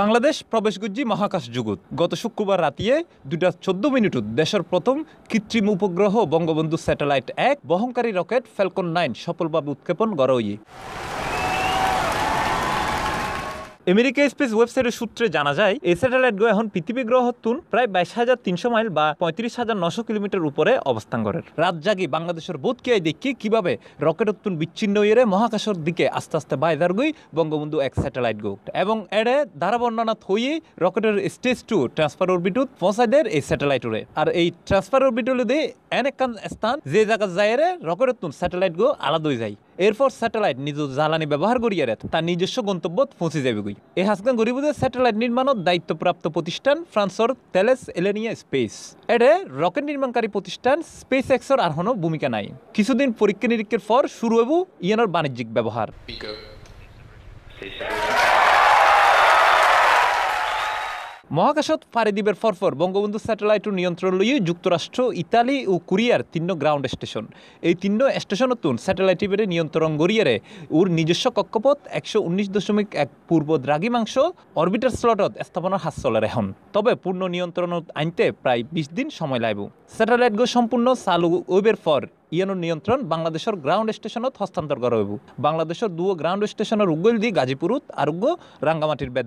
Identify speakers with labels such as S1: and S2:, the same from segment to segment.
S1: বাংলাদেশ প্রবেশগুজ্জি মহাকাশ জগৎ গত শুক্রবার রাতিয়ে দুটা চোদ্দ মিনিট দেশের প্রথম কৃত্রিম উপগ্রহ বঙ্গবন্ধু স্যাটেলাইট এক বহনকারী রকেট ফ্যালকন নাইন সফলভাবে উৎক্ষেপণ গড়ই আমেরিকা স্পেস ওয়েবসাইটের সূত্রে জানা যায় এই স্যাটেলাইটগুলো এখন পৃথিবী গ্রহ তুন প্রায় বাইশ হাজার তিনশো মাইল বা পঁয়ত্রিশ হাজার নশো কিলোমিটার উপরে অবস্থান করে রাত জাগি বাংলাদেশের বোধকে দেখি কিভাবে রকেট উত্তুন বিচ্ছিন্ন ইয়ে মহাকাশের দিকে আস্তে আস্তে বাইদার গই বঙ্গবন্ধু এক স্যাটেলাইট গো এবং এড়ে বর্ণনা হয়ে রকেটের স্টেজ টু ট্রান্সফার অরবিটুত দেয় এই স্যাটেলাইট উড়ে আর এই ট্রান্সফার অরবিটুলে দিয়ে এন স্থান যে জায়গা যায় রে রকেট উত্তুন স্যাটেলাইট গো আলাদা যায় এরপর স্যাটেলাইট নিজ জ্বালানি ব্যবহার করিয়ারে তার নিজস্ব গন্তব্যত পৌঁছে যাবে গই এই হাসগান গরিবদের স্যাটেলাইট নির্মাণত দায়িত্বপ্রাপ্ত প্রতিষ্ঠান ফ্রান্সর তেলেস এলেনিয়া স্পেস এডে রকেট নির্মাণকারী প্রতিষ্ঠান স্পেস এক্সর আর কোনো ভূমিকা নাই কিছুদিন পরীক্ষা নিরীক্ষার পর শুরু হব ইয়ানোর বাণিজ্যিক ব্যবহার মহাকাশত পাড়ি দিবের ফরফর বঙ্গবন্ধু স্যাটেলাইটের নিয়ন্ত্রণ লইয়ে যুক্তরাষ্ট্র ইতালি ও কোরিয়ার তিন গ্রাউন্ড স্টেশন এই তিন স্টেশনতুন স্যাটেলাইট ইবের নিয়ন্ত্রণ গড়িয়ারে ওর নিজস্ব কক্ষপথ একশো উনিশ দশমিক এক পূর্ব দ্রাগিমাংশ অরবিটার স্লটত স্থাপনার হাত চলের এখন তবে পূর্ণ নিয়ন্ত্রণত আনতে প্রায় বিশ দিন সময় লাগব স্যাটেলাইট গো সম্পূর্ণ চালু ওয়েবের ফর ইয়ানোর নিয়ন্ত্রণ বাংলাদেশের গ্রাউন্ড স্টেশনত হস্তান্তর করা হ'ব বাংলাদেশের দুয়ো গ্রাউন্ড স্টেশনের উগল দি গাজীপুৰত আৰু রাঙ্গামাটির বেট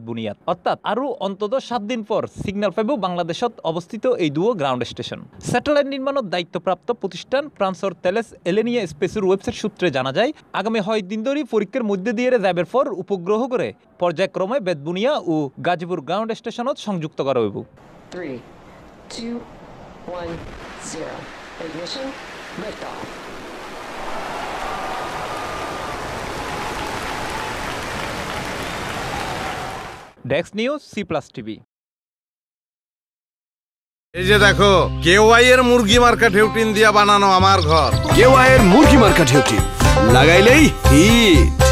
S1: অর্থাৎ অৰ্থাৎ অন্তত অন্ততঃ সাত দিন পর সিগনাল পাইব বাংলাদেশত অবস্থিত এই দুয়ো গ্রাউন্ড স্টেশন স্যাটেলাইট নির্মাণের দায়িত্বপ্রাপ্ত প্রতিষ্ঠান ফ্রান্সর তেলেস এলেনিয়া স্পেসের ওয়েবসাইট সূত্রে জানা যায় আগামী হয় দিন ধরেই পরীক্ষার মধ্যে দিয়ে যাবের পর উপগ্রহ করে পর্যায়ক্রমে বেতবুনিয়া ও গাজীপুর গ্রাউন্ড স্টেশনত সংযুক্ত করা হইব 3 2 1 0 Ignition. liftoff. ডেক্স নিউজ সি প্লাস টিভি এই যে দেখো কেওয়াই এর মুরগি মার্কা ঢেউটিন দিয়া বানানো আমার ঘর কেওয়াই এর মুরগি মার্কেট ঢেউটিন লাগাইলেই হিট